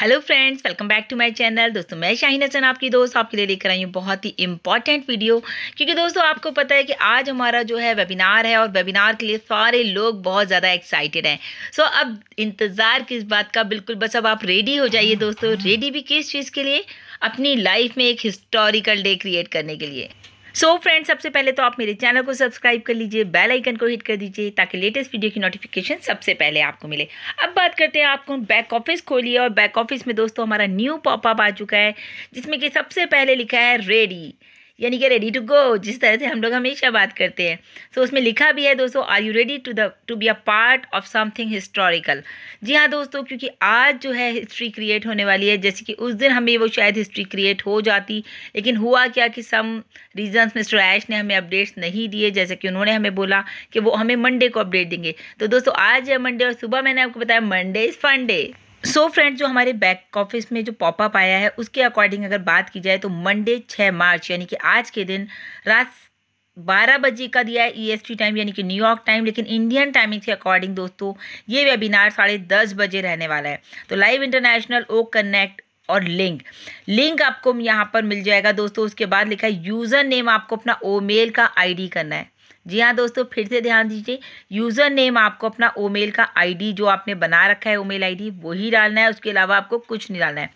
hello friends welcome back to my channel दोस्तों मैं शाहीन हसन आपकी दोस्त आपके लिए लेकर आई हूँ बहुत ही इंपॉर्टेंट वीडियो क्योंकि दोस्तों आपको पता है कि आज हमारा जो है वेबिनार है और वेबिनार के लिए सारे लोग बहुत ज़्यादा एक्साइटेड हैं सो so, अब इंतज़ार किस बात का बिल्कुल बस अब आप रेडी हो जाइए दोस्तों रेडी भी किस चीज़ के लिए अपनी लाइफ में एक हिस्टोरिकल डे क्रिएट करने के लिए सो so, फ्रेंड्स सबसे पहले तो आप मेरे चैनल को सब्सक्राइब कर लीजिए बेल आइकन को हिट कर दीजिए ताकि लेटेस्ट वीडियो की नोटिफिकेशन सबसे पहले आपको मिले अब बात करते हैं आपको बैक ऑफिस खोलिए और बैक ऑफिस में दोस्तों हमारा न्यू पॉपअप आ चुका है जिसमें कि सबसे पहले लिखा है रेडी यानी कि रेडी टू गो जिस तरह से हम लोग हमेशा बात करते हैं सो so, उसमें लिखा भी है दोस्तों are you ready to the to be a part of something historical जी हाँ दोस्तों क्योंकि आज जो है हिस्ट्री क्रिएट होने वाली है जैसे कि उस दिन हमें वो शायद हिस्ट्री क्रिएट हो जाती लेकिन हुआ क्या कि सम रीज़न्स मिस्टर ऐश ने हमें अपडेट्स नहीं दिए जैसे कि उन्होंने हमें बोला कि वो हमें मंडे को अपडेट देंगे तो दोस्तों आज है मंडे और सुबह मैंने आपको बताया मंडे इज़ फंडे सो so फ्रेंड जो हमारे बैक ऑफिस में जो पॉपअप आया है उसके अकॉर्डिंग अगर बात की जाए तो मंडे छः मार्च यानी कि आज के दिन रात बारह बजे का दिया है ईएसटी e टाइम यानी कि न्यूयॉर्क टाइम लेकिन इंडियन टाइमिंग के अकॉर्डिंग दोस्तों ये वेबिनार साढ़े दस बजे रहने वाला है तो लाइव इंटरनेशनल ओ कनेक्ट और लिंक लिंक आपको यहाँ पर मिल जाएगा दोस्तों उसके बाद लिखा है यूज़र नेम आपको अपना ओ मेल का आई करना है जी हाँ दोस्तों फिर से ध्यान दीजिए यूज़र नेम आपको अपना ओमेल का आईडी जो आपने बना रखा है ओमेल आईडी वही डालना है उसके अलावा आपको कुछ नहीं डालना है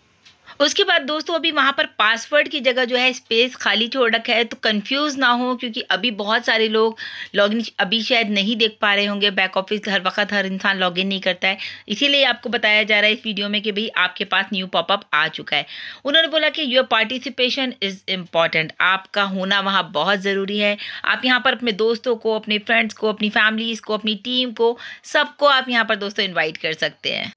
उसके बाद दोस्तों अभी वहाँ पर पासवर्ड की जगह जो है स्पेस खाली छोड़ रखा है तो कंफ्यूज ना हो क्योंकि अभी बहुत सारे लोग लॉगिन अभी शायद नहीं देख पा रहे होंगे बैक ऑफिस हर वक्त हर इंसान लॉगिन नहीं करता है इसीलिए आपको बताया जा रहा है इस वीडियो में कि भाई आपके पास न्यू पॉपअप आ चुका है उन्होंने बोला कि योर पार्टिसिपेशन इज़ इम्पॉर्टेंट आपका होना वहाँ बहुत ज़रूरी है आप यहाँ पर अपने दोस्तों को अपने फ्रेंड्स को अपनी फैमिलीज़ को अपनी टीम को सबको आप यहाँ पर दोस्तों इन्वाइट कर सकते हैं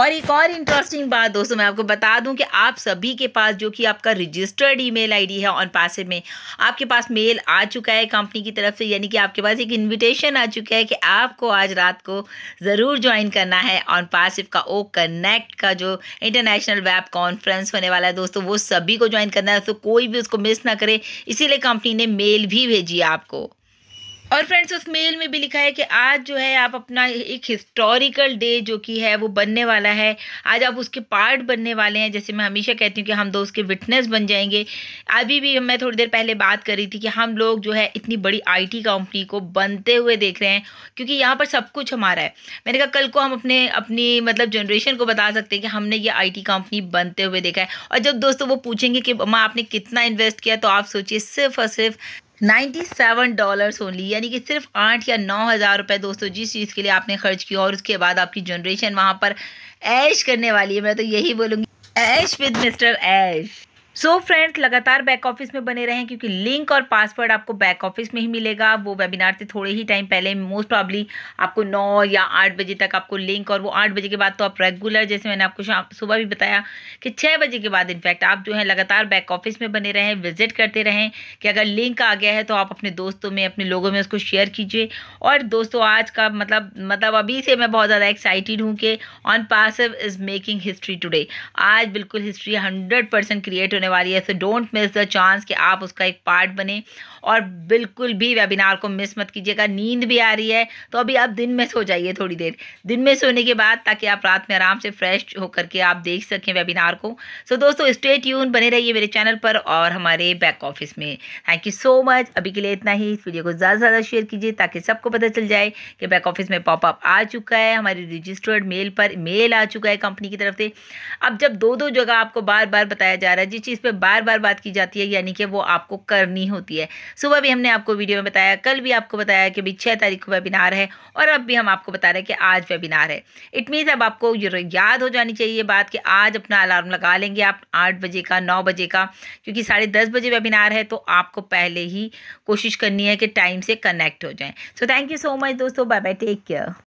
और एक और इंटरेस्टिंग बात दोस्तों मैं आपको बता दूं कि आप सभी के पास जो कि आपका रजिस्टर्ड ईमेल आईडी है ऑन पासे में आपके पास मेल आ चुका है कंपनी की तरफ से यानी कि आपके पास एक इनविटेशन आ चुका है कि आपको आज रात को ज़रूर ज्वाइन करना है ऑन पासिव का ओ कनेक्ट का जो इंटरनेशनल वेब कॉन्फ्रेंस होने वाला है दोस्तों वो सभी को ज्वाइन करना है तो कोई भी उसको मिस ना करे इसीलिए कंपनी ने मेल भी भेजी आपको और फ्रेंड्स उस मेल में भी लिखा है कि आज जो है आप अपना एक हिस्टोरिकल डे जो कि है वो बनने वाला है आज आप उसके पार्ट बनने वाले हैं जैसे मैं हमेशा कहती हूँ कि हम दो उसके विटनेस बन जाएंगे अभी भी मैं थोड़ी देर पहले बात कर रही थी कि हम लोग जो है इतनी बड़ी आईटी कंपनी को बनते हुए देख रहे हैं क्योंकि यहाँ पर सब कुछ हमारा है मैंने कहा कल को हम अपने अपनी मतलब जनरेशन को बता सकते हैं कि हमने ये आई कंपनी बनते हुए देखा है और जब दोस्तों वो पूछेंगे कि माँ आपने कितना इन्वेस्ट किया तो आप सोचिए सिर्फ और सिर्फ नाइन्टी सेवन डॉलर्स ओनली यानी कि सिर्फ आठ या नौ हज़ार रुपये दोस्तों जिस चीज़ के लिए आपने खर्च किया और उसके बाद आपकी जनरेशन वहाँ पर ऐश करने वाली है मैं तो यही बोलूँगी Ash with mister Ash so friends लगातार बैक ऑफिस में बने रहें क्योंकि लिंक और पासवर्ड आपको बैक ऑफिस में ही मिलेगा वो वेबिनार से थोड़े ही टाइम पहले मोस्ट प्रॉब्ली आपको नौ या आठ बजे तक आपको लिंक और वो आठ बजे के बाद तो आप रेगुलर जैसे मैंने आपको शाम सुबह भी बताया कि छः बजे के बाद इनफैक्ट आप जो है लगातार बैक ऑफिस में बने रहें विजिट करते रहें कि अगर लिंक आ गया है तो आप अपने दोस्तों में अपने लोगों में उसको शेयर कीजिए और दोस्तों आज का मतलब मतलब अभी से मैं बहुत ज़्यादा एक्साइटेड हूँ कि Onpassive is making history today आज बिल्कुल हिस्ट्री हंड्रेड परसेंट क्रिएट होने वाली है so don't miss the chance कि आप उसका एक पार्ट बने और बिल्कुल भी वेबिनार को मिस मत कीजिएगा नींद भी आ रही है तो अभी आप दिन में सो जाइए थोड़ी देर दिन में सोने के बाद ताकि आप रात में आराम से फ्रेश होकर के आप देख सकें वेबिनार को सो so, दोस्तों स्टेट यून बने रहिए मेरे चैनल पर और हमारे बैक ऑफिस में थैंक यू सो मच अभी के लिए इतना ही इस वीडियो को ज़्यादा से ज़्यादा शेयर कीजिए ताकि सबको पता चल जाए कि बैक ऑफिस में पॉपअप आ चुका है हमारी रजिस्टर्ड मेल पर मेल आ चुका है कंपनी की तरफ से अब जब दो दो जगह आपको बार बार बताया जा रहा है जी चीज़ पे बार बार बात की जाती है यानी कि वो आपको करनी होती है सुबह भी हमने आपको वीडियो में बताया कल भी आपको बताया कि अभी छः तारीख को वेबिनार है और अब भी हम आपको बता रहे हैं कि आज वेबिनार है इट मीन्स अब आपको याद हो जानी चाहिए बात कि आज अपना अलार्म लगा लेंगे आप आठ बजे का नौ बजे का क्योंकि साढ़े दस बजे वेबिनार है तो आपको पहले ही कोशिश करनी है कि टाइम से कनेक्ट हो जाए so thank you so much दोस्तों बाय बाय टेक केयर